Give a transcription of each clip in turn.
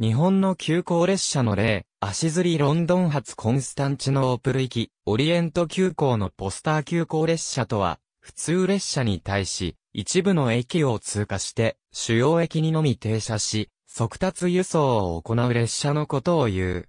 日本の急行列車の例、足摺ロンドン発コンスタンチノープル行き、オリエント急行のポスター急行列車とは、普通列車に対し、一部の駅を通過して、主要駅にのみ停車し、速達輸送を行う列車のことを言う。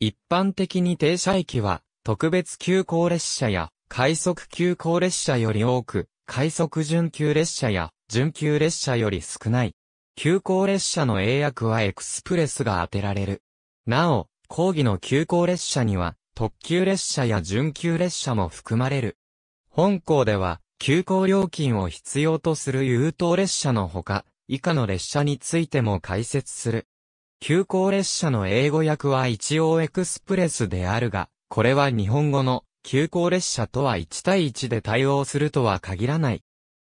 一般的に停車駅は、特別急行列車や、快速急行列車より多く、快速準急列車や、準急列車より少ない、急行列車の英訳はエクスプレスが当てられる。なお、講義の急行列車には、特急列車や準急列車も含まれる。本校では、急行料金を必要とする優等列車のほか、以下の列車についても解説する。急行列車の英語訳は一応エクスプレスであるが、これは日本語の急行列車とは1対1で対応するとは限らない。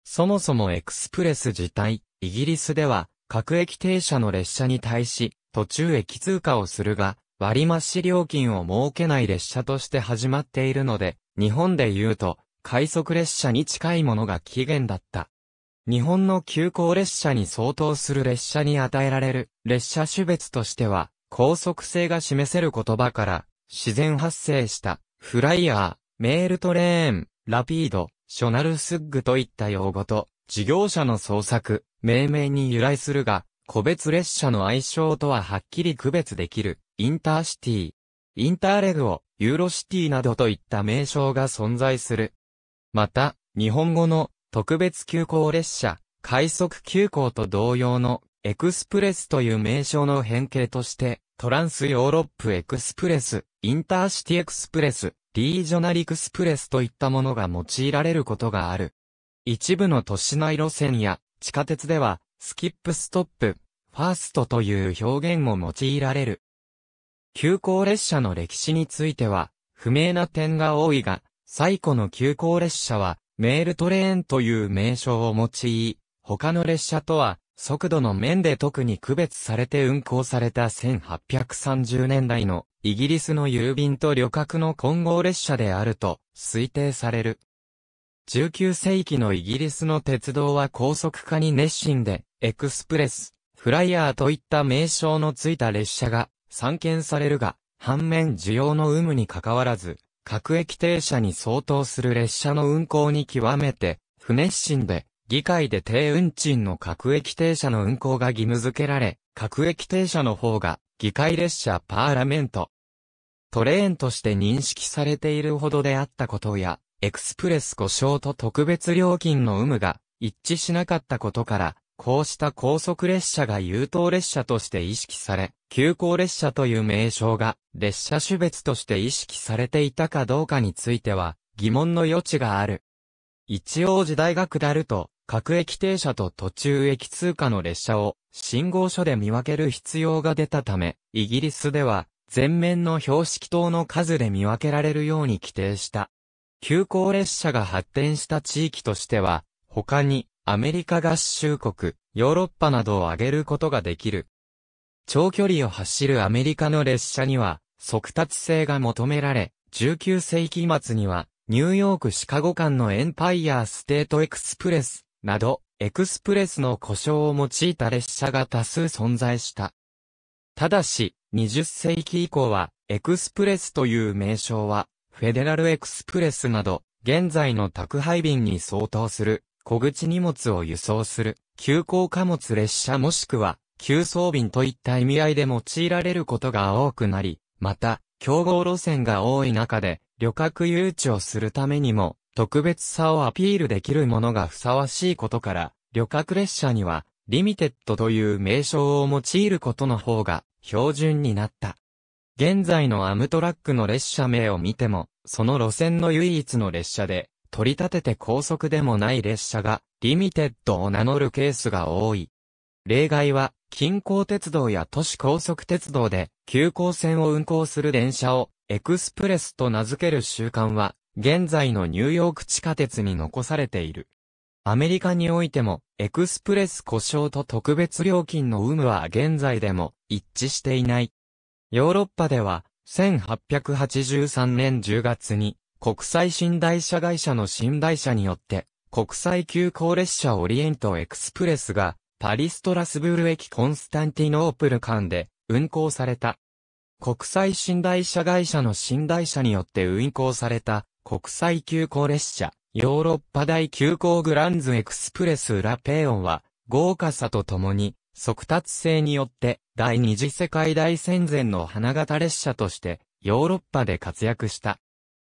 そもそもエクスプレス自体、イギリスでは、各駅停車の列車に対し、途中駅通過をするが、割増料金を設けない列車として始まっているので、日本で言うと、快速列車に近いものが起源だった。日本の急行列車に相当する列車に与えられる列車種別としては、高速性が示せる言葉から、自然発生した、フライヤー、メールトレーン、ラピード、ショナルスッグといった用語と、事業者の創作、命名に由来するが、個別列車の愛称とははっきり区別できる、インターシティ、インターレグを、ユーロシティなどといった名称が存在する。また、日本語の特別急行列車、快速急行と同様のエクスプレスという名称の変形として、トランスヨーロップエクスプレス、インターシティエクスプレス、リージョナリクスプレスといったものが用いられることがある。一部の都市内路線や地下鉄では、スキップストップ、ファーストという表現も用いられる。急行列車の歴史については、不明な点が多いが、最古の急行列車は、メールトレーンという名称を用い、他の列車とは、速度の面で特に区別されて運行された1830年代のイギリスの郵便と旅客の混合列車であると推定される。19世紀のイギリスの鉄道は高速化に熱心で、エクスプレス、フライヤーといった名称のついた列車が散見されるが、反面需要の有無にかかわらず、各駅停車に相当する列車の運行に極めて、不熱心で、議会で低運賃の各駅停車の運行が義務付けられ、各駅停車の方が、議会列車パーラメント、トレーンとして認識されているほどであったことや、エクスプレス故障と特別料金の有無が一致しなかったことから、こうした高速列車が優等列車として意識され、急行列車という名称が列車種別として意識されていたかどうかについては疑問の余地がある。一応時代が下ると、各駅停車と途中駅通過の列車を信号所で見分ける必要が出たため、イギリスでは前面の標識灯の数で見分けられるように規定した。急行列車が発展した地域としては、他にアメリカ合衆国、ヨーロッパなどを挙げることができる。長距離を走るアメリカの列車には、速達性が求められ、19世紀末には、ニューヨーク・シカゴ間のエンパイア・ステート・エクスプレス、など、エクスプレスの故障を用いた列車が多数存在した。ただし、20世紀以降は、エクスプレスという名称は、フェデラルエクスプレスなど、現在の宅配便に相当する、小口荷物を輸送する、急行貨物列車もしくは、急送便といった意味合いで用いられることが多くなり、また、競合路線が多い中で、旅客誘致をするためにも、特別さをアピールできるものがふさわしいことから、旅客列車には、リミテッドという名称を用いることの方が、標準になった。現在のアムトラックの列車名を見ても、その路線の唯一の列車で、取り立てて高速でもない列車が、リミテッドを名乗るケースが多い。例外は、近郊鉄道や都市高速鉄道で、急行線を運行する電車を、エクスプレスと名付ける習慣は、現在のニューヨーク地下鉄に残されている。アメリカにおいても、エクスプレス故障と特別料金の有無は現在でも一致していない。ヨーロッパでは、1883年10月に、国際寝台車会社の寝台車によって、国際急行列車オリエントエクスプレスが、パリストラスブル駅コンスタンティノープル間で運行された。国際寝台車会社の寝台車によって運行された国際急行列車、ヨーロッパ大急行グランズエクスプレスラペーオンは、豪華さとともに、速達性によって、第二次世界大戦前の花形列車としてヨーロッパで活躍した。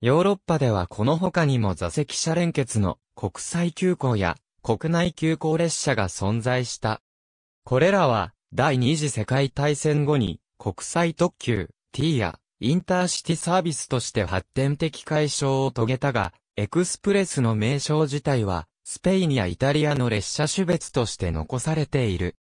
ヨーロッパではこの他にも座席車連結の国際急行や国内急行列車が存在した。これらは第二次世界大戦後に国際特急 T やインターシティサービスとして発展的解消を遂げたが、エクスプレスの名称自体はスペインやイタリアの列車種別として残されている。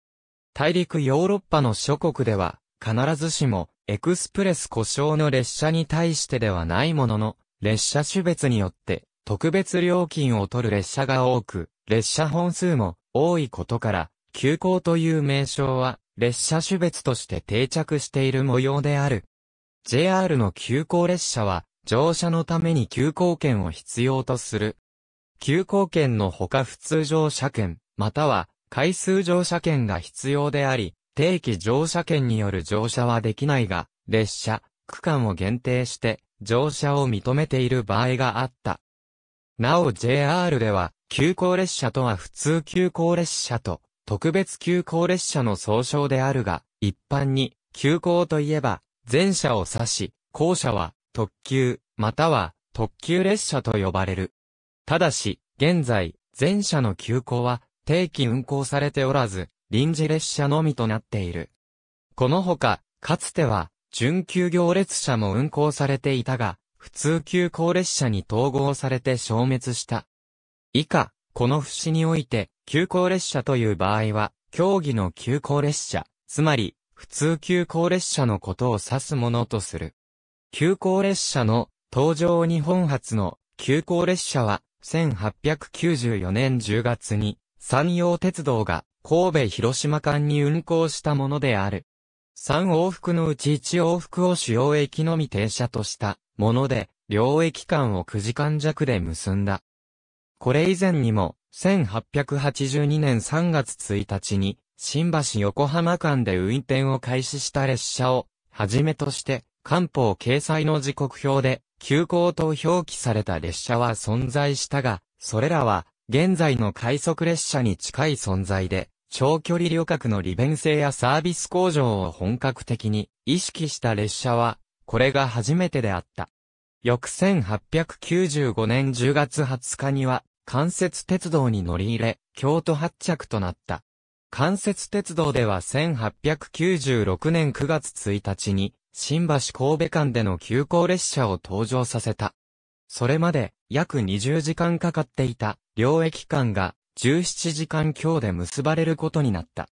大陸ヨーロッパの諸国では、必ずしも、エクスプレス故障の列車に対してではないものの、列車種別によって、特別料金を取る列車が多く、列車本数も多いことから、急行という名称は、列車種別として定着している模様である。JR の急行列車は、乗車のために急行券を必要とする。急行券のほか普通乗車券、または回数乗車券が必要であり、定期乗車券による乗車はできないが、列車、区間を限定して、乗車を認めている場合があった。なお JR では、急行列車とは普通急行列車と、特別急行列車の総称であるが、一般に、急行といえば、前車を指し、後車は、特急、または、特急列車と呼ばれる。ただし、現在、前者の急行は、定期運行されておらず、臨時列車のみとなっている。このほか、かつては、準急行列車も運行されていたが、普通急行列車に統合されて消滅した。以下、この節において、急行列車という場合は、競技の急行列車、つまり、普通急行列車のことを指すものとする。急行列車の登場日本初の急行列車は1894年10月に山陽鉄道が神戸広島間に運行したものである。3往復のうち1往復を主要駅のみ停車としたもので、両駅間を9時間弱で結んだ。これ以前にも、1882年3月1日に、新橋横浜間で運転を開始した列車を、はじめとして、官報掲載の時刻表で、急行と表記された列車は存在したが、それらは、現在の快速列車に近い存在で、長距離旅客の利便性やサービス向上を本格的に意識した列車は、これが初めてであった。翌1895年10月20日には、関節鉄道に乗り入れ、京都発着となった。関節鉄道では1896年9月1日に、新橋神戸間での急行列車を登場させた。それまで約20時間かかっていた領域間が17時間強で結ばれることになった。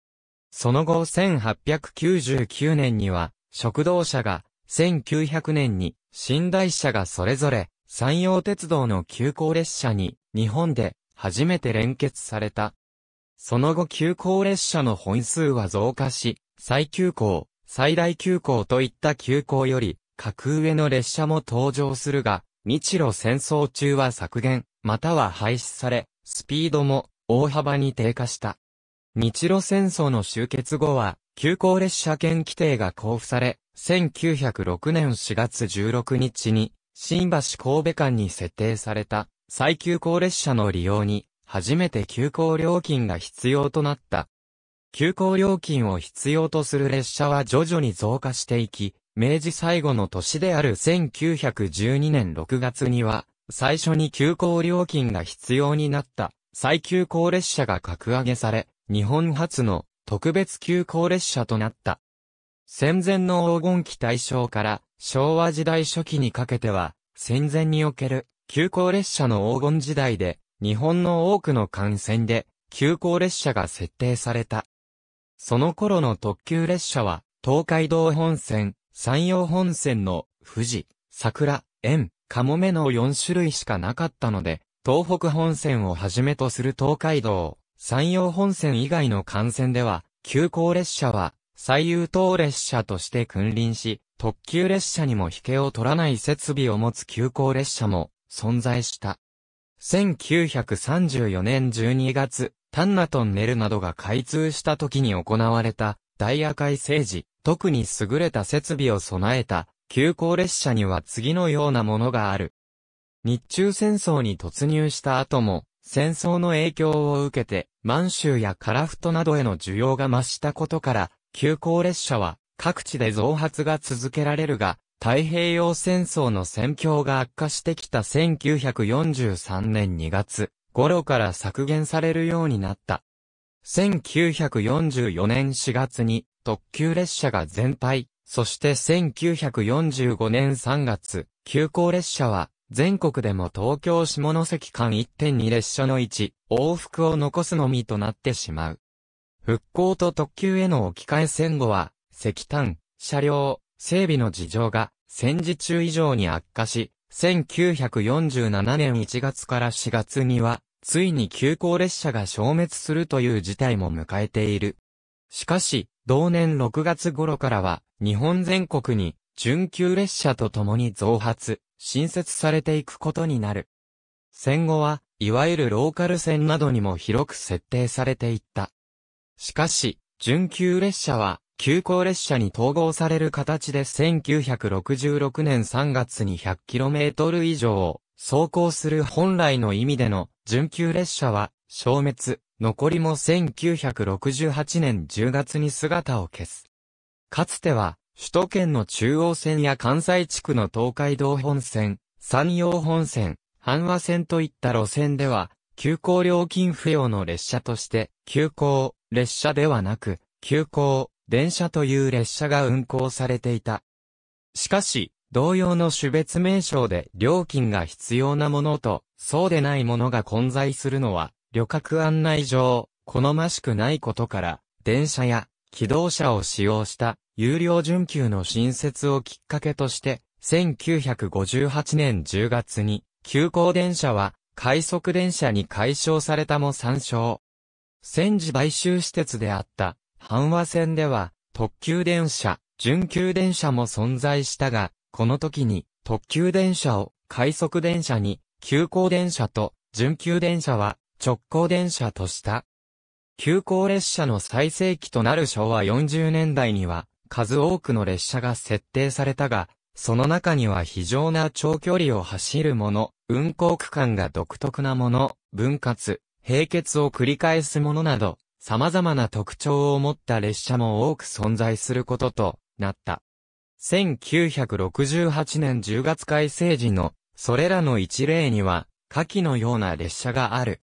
その後1899年には食堂車が1900年に寝台車がそれぞれ山陽鉄道の急行列車に日本で初めて連結された。その後急行列車の本数は増加し、最急行、最大急行といった急行より格上の列車も登場するが、日露戦争中は削減、または廃止され、スピードも大幅に低下した。日露戦争の終結後は、急行列車券規定が交付され、1906年4月16日に、新橋神戸間に設定された、最急行列車の利用に、初めて急行料金が必要となった。急行料金を必要とする列車は徐々に増加していき、明治最後の年である1912年6月には、最初に急行料金が必要になった最急行列車が格上げされ、日本初の特別急行列車となった。戦前の黄金期大正から昭和時代初期にかけては、戦前における急行列車の黄金時代で、日本の多くの幹線で急行列車が設定された。その頃の特急列車は、東海道本線、山陽本線の富士、桜、縁、カモメの4種類しかなかったので、東北本線をはじめとする東海道、山陽本線以外の幹線では、急行列車は最優等列車として君臨し、特急列車にも引けを取らない設備を持つ急行列車も存在した。1934年12月、タンナトンネルなどが開通した時に行われたダイヤ改正時、特に優れた設備を備えた、急行列車には次のようなものがある。日中戦争に突入した後も、戦争の影響を受けて、満州や樺太などへの需要が増したことから、急行列車は各地で増発が続けられるが、太平洋戦争の戦況が悪化してきた1943年2月頃から削減されるようになった。1944年4月に特急列車が全廃、そして1945年3月、急行列車は全国でも東京下関間1.2列車の1、往復を残すのみとなってしまう。復興と特急への置き換え戦後は、石炭、車両、整備の事情が戦時中以上に悪化し、1947年1月から4月にはついに急行列車が消滅するという事態も迎えている。しかし、同年6月頃からは、日本全国に、準急列車と共に増発、新設されていくことになる。戦後は、いわゆるローカル線などにも広く設定されていった。しかし、準急列車は、急行列車に統合される形で1966年3月に 100km 以上を走行する本来の意味での準急列車は消滅、残りも1968年10月に姿を消す。かつては、首都圏の中央線や関西地区の東海道本線、山陽本線、阪和線といった路線では、急行料金不要の列車として、急行、列車ではなく、急行、電車という列車が運行されていた。しかし、同様の種別名称で料金が必要なものとそうでないものが混在するのは、旅客案内上、好ましくないことから、電車や、機動車を使用した、有料準急の新設をきっかけとして、1958年10月に、急行電車は、快速電車に解消されたも参照。戦時買収施設であった、阪和線では、特急電車、準急電車も存在したが、この時に、特急電車を快速電車に急行電車と準急電車は直行電車とした。急行列車の最盛期となる昭和40年代には数多くの列車が設定されたが、その中には非常な長距離を走るもの、運行区間が独特なもの、分割、並結を繰り返すものなど、様々な特徴を持った列車も多く存在することとなった。1968年10月改正時のそれらの一例には、下記のような列車がある。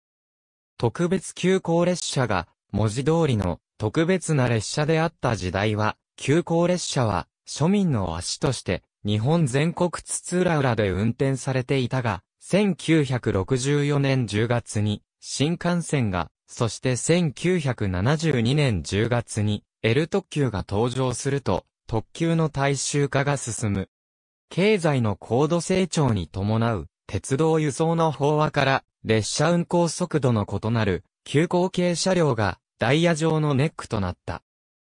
特別急行列車が、文字通りの特別な列車であった時代は、急行列車は、庶民の足として、日本全国津々浦々で運転されていたが、1964年10月に、新幹線が、そして1972年10月に、L 特急が登場すると、特急の大衆化が進む。経済の高度成長に伴う、鉄道輸送の飽和から、列車運行速度の異なる、急行系車両が、ダイヤ上のネックとなった。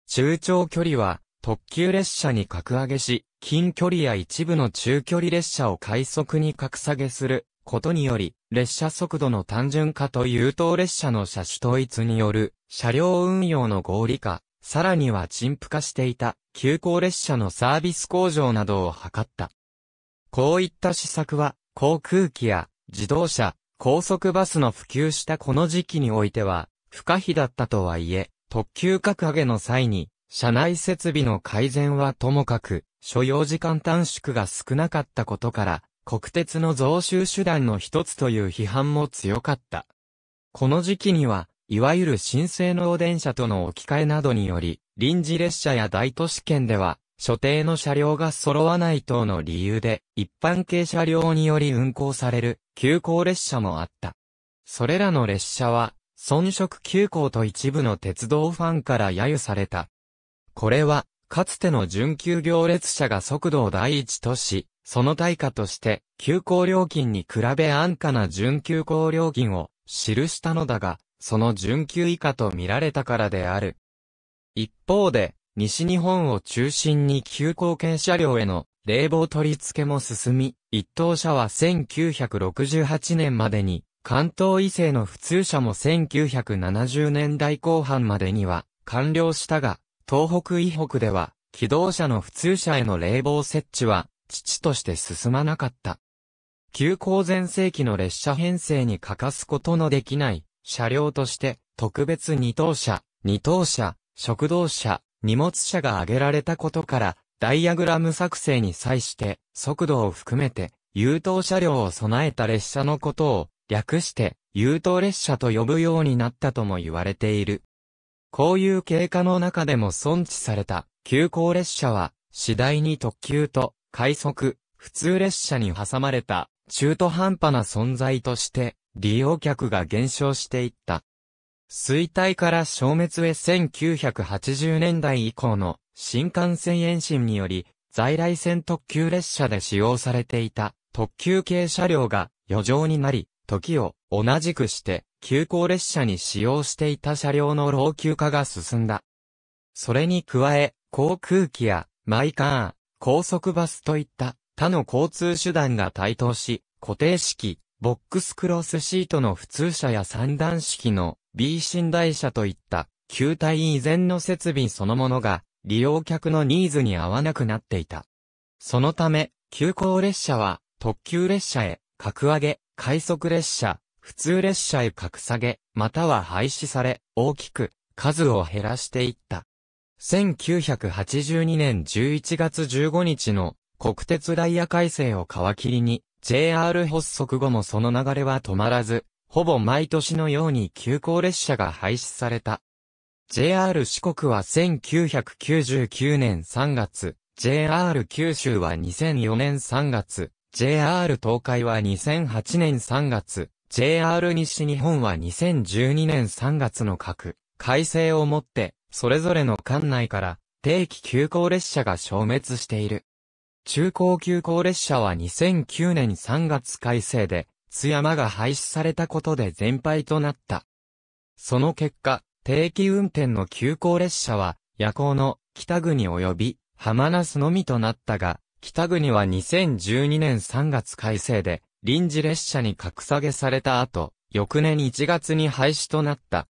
中長距離は、特急列車に格上げし、近距離や一部の中距離列車を快速に格下げすることにより、列車速度の単純化と優等列車の車種統一による車両運用の合理化、さらには陳腐化していた急行列車のサービス工場などを図った。こういった施策は航空機や自動車、高速バスの普及したこの時期においては不可避だったとはいえ、特急格上げの際に車内設備の改善はともかく、所要時間短縮が少なかったことから、国鉄の増収手段の一つという批判も強かった。この時期には、いわゆる新性能電車との置き換えなどにより、臨時列車や大都市圏では、所定の車両が揃わない等の理由で、一般系車両により運行される、急行列車もあった。それらの列車は、遜色急行と一部の鉄道ファンから揶揄された。これは、かつての準急行列車が速度を第一とし、その対価として、急行料金に比べ安価な準急行料金を記したのだが、その準級以下と見られたからである。一方で、西日本を中心に急行券車両への冷房取り付けも進み、一等車は1968年までに、関東以西の普通車も1970年代後半までには完了したが、東北以北では、機動車の普通車への冷房設置は、父として進まなかった。急行前世紀の列車編成に欠かすことのできない車両として、特別二等車、二等車、食堂車、荷物車が挙げられたことから、ダイアグラム作成に際して、速度を含めて、優等車両を備えた列車のことを、略して、優等列車と呼ぶようになったとも言われている。こういう経過の中でも存知された、急行列車は、次第に特急と、快速、普通列車に挟まれた、中途半端な存在として、利用客が減少していった。衰退から消滅へ1980年代以降の新幹線延伸により、在来線特急列車で使用されていた特急系車両が余剰になり、時を同じくして急行列車に使用していた車両の老朽化が進んだ。それに加え、航空機やマイカー、高速バスといった他の交通手段が台頭し、固定式、ボックスクロスシートの普通車や三段式の B 寝台車といった球体以前の設備そのものが利用客のニーズに合わなくなっていた。そのため、急行列車は特急列車へ格上げ、快速列車、普通列車へ格下げ、または廃止され、大きく数を減らしていった。1982年11月15日の国鉄ダイヤ改正を皮切りに、JR 発足後もその流れは止まらず、ほぼ毎年のように急行列車が廃止された。JR 四国は1999年3月、JR 九州は2004年3月、JR 東海は2008年3月、JR 西日本は2012年3月の各改正をもって、それぞれの管内から定期急行列車が消滅している。中高級行列車は2009年3月改正で、津山が廃止されたことで全廃となった。その結果、定期運転の急行列車は、夜行の北国及び浜那須のみとなったが、北国は2012年3月改正で、臨時列車に格下げされた後、翌年1月に廃止となった。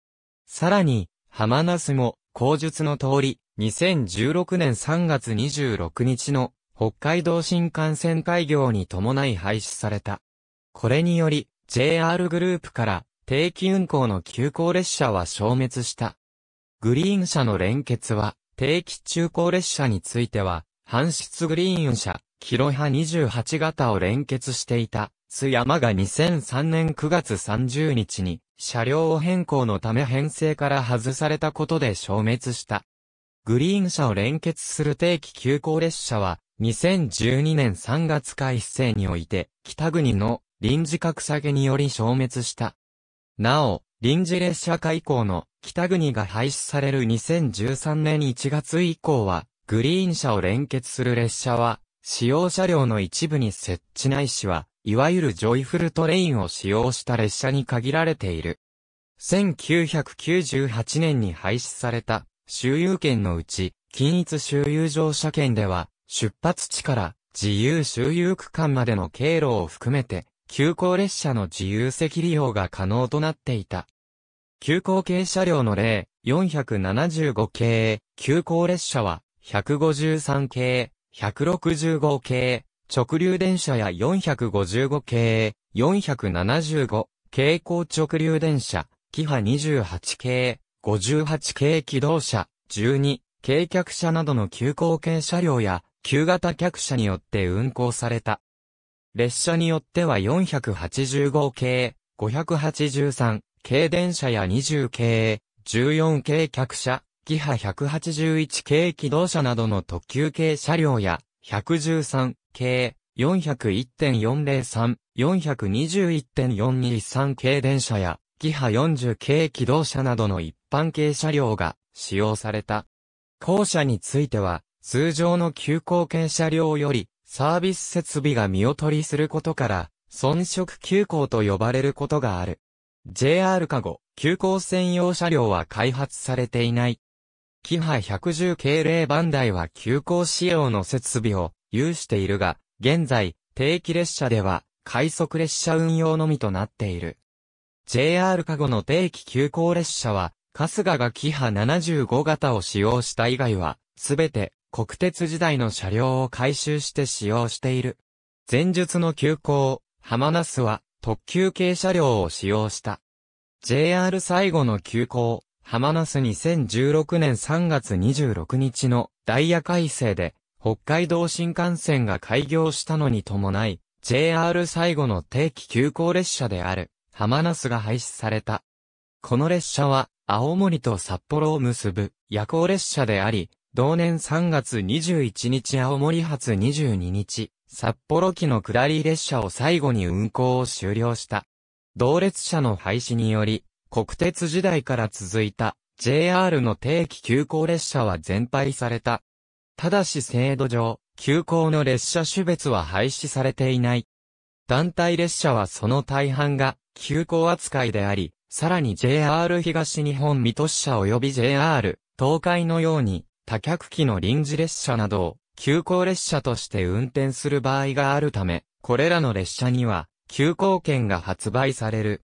さらに、浜那須も、口述の通り、2016年3月26日の北海道新幹線開業に伴い廃止された。これにより、JR グループから定期運行の急行列車は消滅した。グリーン車の連結は、定期中行列車については、搬出グリーン車、キロハ28型を連結していた、津山が2003年9月30日に、車両を変更のため編成から外されたことで消滅した。グリーン車を連結する定期急行列車は、2012年3月改正において、北国の臨時格下げにより消滅した。なお、臨時列車化以降の北国が廃止される2013年1月以降は、グリーン車を連結する列車は、使用車両の一部に設置ないしは、いわゆるジョイフルトレインを使用した列車に限られている。1998年に廃止された、周遊券のうち、近一周遊乗車券では、出発地から自由周遊区間までの経路を含めて、急行列車の自由席利用が可能となっていた。急行系車両の例、475系、急行列車は、153系、165系、直流電車や455系、475、蛍光直流電車、キハ28系、58系機動車、12、軽客車などの急行系車両や、旧型客車によって運行された。列車によっては485系、583系電車や20系、14系客車、キハ181系機動車などの特急系車両や、113系、401.403、421.423系電車や、キハ40系機動車などの一般系車両が使用された。後者については、通常の急行券車両よりサービス設備が見劣りすることから、遜色急行と呼ばれることがある。JR カゴ、急行専用車両は開発されていない。キハ110系0番台は急行仕様の設備を有しているが、現在、定期列車では快速列車運用のみとなっている。JR カゴの定期急行列車は、春日がキハ75型を使用した以外は、すべて国鉄時代の車両を回収して使用している。前述の急行、浜那須は特急系車両を使用した。JR 最後の急行、浜那須2016年3月26日のダイヤ改正で、北海道新幹線が開業したのに伴い、JR 最後の定期急行列車である、浜那須が廃止された。この列車は、青森と札幌を結ぶ夜行列車であり、同年3月21日青森発22日、札幌機の下り列車を最後に運行を終了した。同列車の廃止により、国鉄時代から続いた JR の定期急行列車は全廃された。ただし制度上、急行の列車種別は廃止されていない。団体列車はその大半が急行扱いであり、さらに JR 東日本水戸支社及び JR 東海のように多客機の臨時列車などを急行列車として運転する場合があるため、これらの列車には急行券が発売される。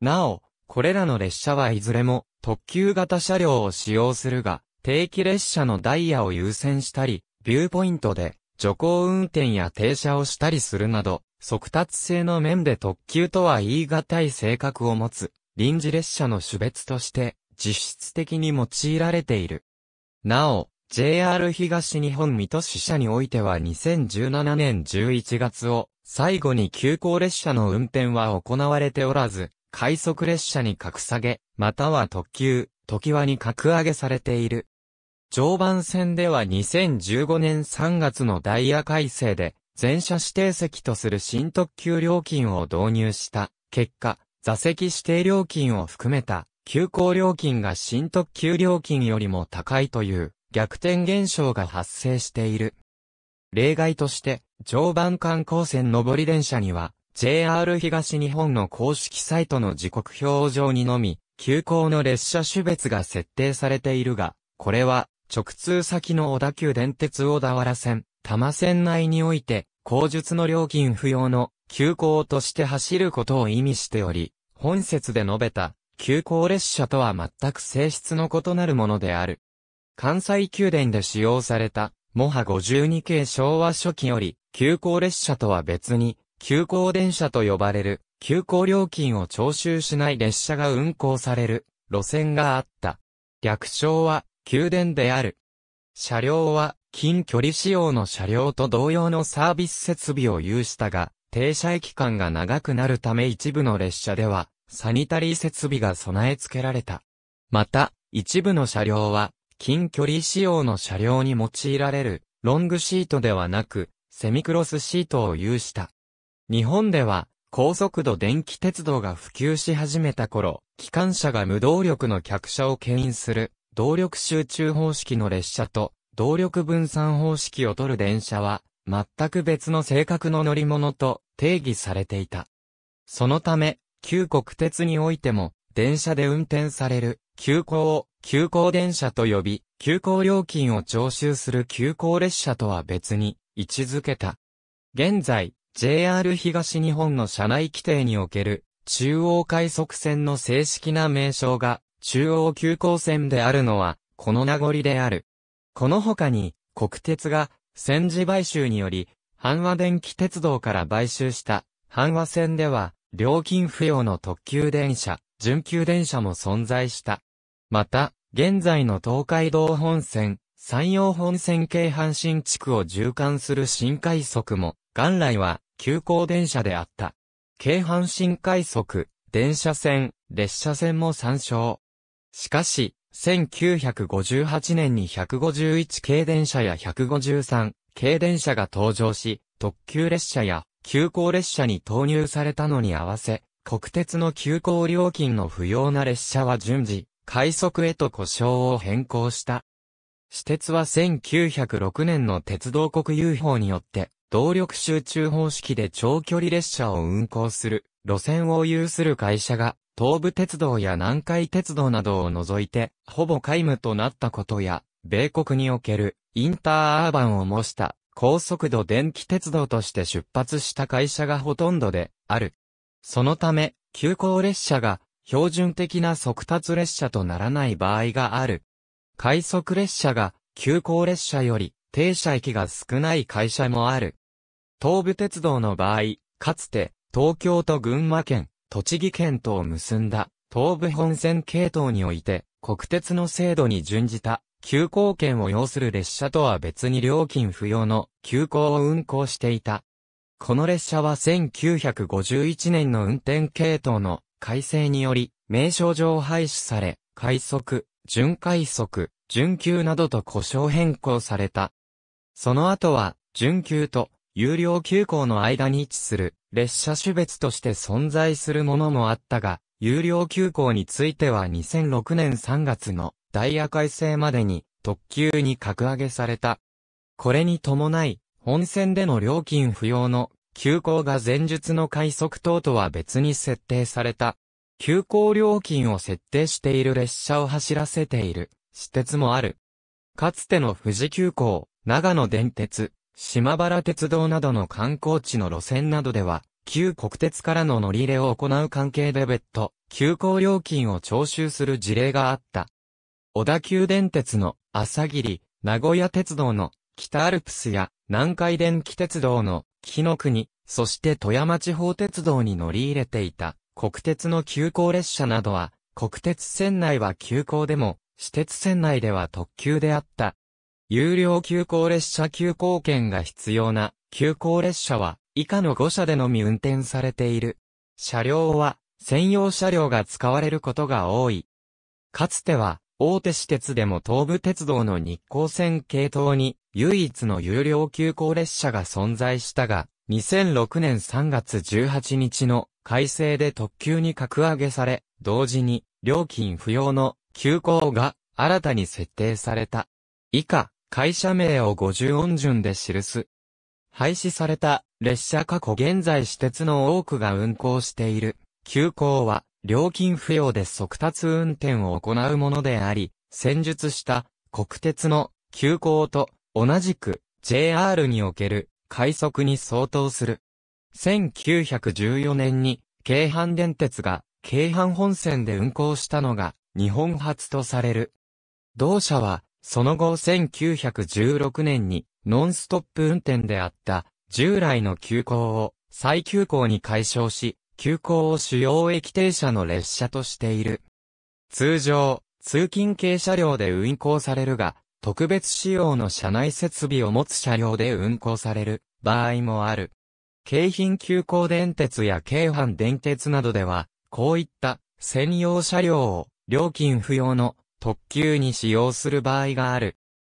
なお、これらの列車はいずれも特急型車両を使用するが、定期列車のダイヤを優先したり、ビューポイントで徐行運転や停車をしたりするなど、速達性の面で特急とは言い難い性格を持つ、臨時列車の種別として、実質的に用いられている。なお、JR 東日本水戸支社においては2017年11月を最後に急行列車の運転は行われておらず、快速列車に格下げ、または特急、時輪に格上げされている。常磐線では2015年3月のダイヤ改正で、全車指定席とする新特急料金を導入した。結果、座席指定料金を含めた急行料金が新特急料金よりも高いという逆転現象が発生している。例外として、常磐観光線上り電車には、JR 東日本の公式サイトの時刻表上にのみ、急行の列車種別が設定されているが、これは、直通先の小田急電鉄小田原線、多摩線内において、後述の料金不要の急行として走ることを意味しており、本節で述べた急行列車とは全く性質の異なるものである。関西宮殿で使用された、モハ52系昭和初期より、急行列車とは別に、急行電車と呼ばれる、急行料金を徴収しない列車が運行される、路線があった。略称は、宮殿である。車両は、近距離仕様の車両と同様のサービス設備を有したが、停車駅間が長くなるため一部の列車では、サニタリー設備が備え付けられた。また、一部の車両は、近距離仕様の車両に用いられる、ロングシートではなく、セミクロスシートを有した。日本では、高速度電気鉄道が普及し始めた頃、機関車が無動力の客車を牽引する、動力集中方式の列車と、動力分散方式を取る電車は、全く別の性格の乗り物と定義されていた。そのため、旧国鉄においても、電車で運転される、急行を、急行電車と呼び、急行料金を徴収する急行列車とは別に、位置づけた。現在、JR 東日本の車内規定における、中央快速線の正式な名称が、中央急行線であるのは、この名残である。この他に、国鉄が、戦時買収により、阪和電気鉄道から買収した、阪和線では、料金不要の特急電車、準急電車も存在した。また、現在の東海道本線、山陽本線京阪神地区を縦貫する新快速も、元来は、急行電車であった。京阪神快速、電車線、列車線も参照。しかし、1958年に151系電車や153系電車が登場し、特急列車や急行列車に投入されたのに合わせ、国鉄の急行料金の不要な列車は順次、快速へと故障を変更した。私鉄は1906年の鉄道国有法によって、動力集中方式で長距離列車を運行する、路線を有する会社が、東武鉄道や南海鉄道などを除いて、ほぼ皆無となったことや、米国におけるインターアーバンを模した高速度電気鉄道として出発した会社がほとんどである。そのため、急行列車が標準的な速達列車とならない場合がある。快速列車が急行列車より停車駅が少ない会社もある。東武鉄道の場合、かつて東京と群馬県、栃木県とを結んだ東武本線系統において国鉄の制度に準じた急行券を要する列車とは別に料金不要の急行を運行していた。この列車は1951年の運転系統の改正により、名称上廃止され、快速、準快速、準急などと故障変更された。その後は、準急と有料急行の間に位置する列車種別として存在するものもあったが、有料急行については2006年3月のダイヤ改正までに特急に格上げされた。これに伴い、本線での料金不要の急行が前述の快速等とは別に設定された。急行料金を設定している列車を走らせている私鉄もある。かつての富士急行、長野電鉄、島原鉄道などの観光地の路線などでは、旧国鉄からの乗り入れを行う関係で別途、急行料金を徴収する事例があった。小田急電鉄の朝霧、名古屋鉄道の北アルプスや南海電気鉄道の木の国、そして富山地方鉄道に乗り入れていた国鉄の急行列車などは、国鉄線内は急行でも、私鉄線内では特急であった。有料急行列車急行券が必要な急行列車は以下の5社でのみ運転されている。車両は専用車両が使われることが多い。かつては大手私鉄でも東武鉄道の日光線系統に唯一の有料急行列車が存在したが、2006年3月18日の改正で特急に格上げされ、同時に料金不要の急行が新たに設定された。以下、会社名を50音順で記す。廃止された列車過去現在私鉄の多くが運行している急行は料金不要で速達運転を行うものであり、戦術した国鉄の急行と同じく JR における快速に相当する。1914年に京阪電鉄が京阪本線で運行したのが日本初とされる。同社はその後1916年にノンストップ運転であった従来の急行を再急行に解消し、急行を主要駅停車の列車としている。通常、通勤系車両で運行されるが、特別仕様の車内設備を持つ車両で運行される場合もある。京浜急行電鉄や京阪電鉄などでは、こういった専用車両を料金不要の特急に使用する場合がある。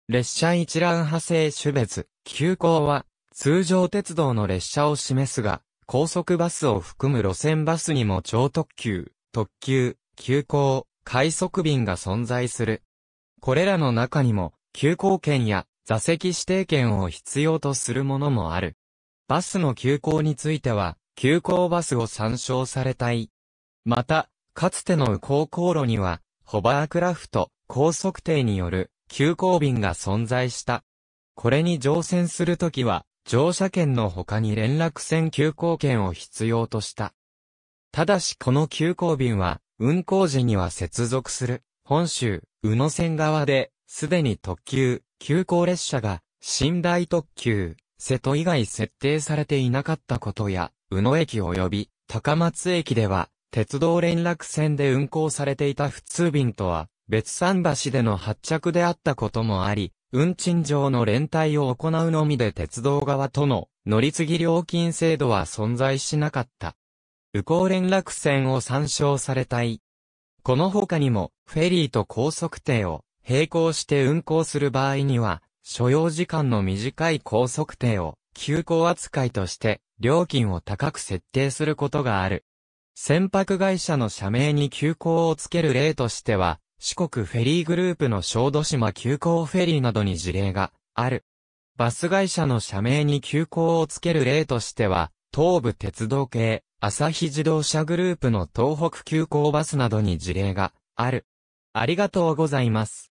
列車一覧派生種別、急行は通常鉄道の列車を示すが、高速バスを含む路線バスにも超特急、特急、急行、快速便が存在する。これらの中にも、急行券や座席指定券を必要とするものもある。バスの急行については、急行バスを参照されたい。また、かつての右行航路には、ホバークラフト、高速艇による急行便が存在した。これに乗船するときは、乗車券の他に連絡船急行券を必要とした。ただしこの急行便は、運行時には接続する、本州、宇野線側で、すでに特急、急行列車が、寝台特急、瀬戸以外設定されていなかったことや、宇野駅及び高松駅では、鉄道連絡船で運行されていた普通便とは、別桟橋での発着であったこともあり、運賃上の連帯を行うのみで鉄道側との乗り継ぎ料金制度は存在しなかった。宇行連絡船を参照されたい。この他にも、フェリーと高速艇を並行して運行する場合には、所要時間の短い高速艇を急行扱いとして、料金を高く設定することがある。船舶会社の社名に急行をつける例としては、四国フェリーグループの小豆島急行フェリーなどに事例がある。バス会社の社名に急行をつける例としては、東武鉄道系、朝日自動車グループの東北急行バスなどに事例がある。ありがとうございます。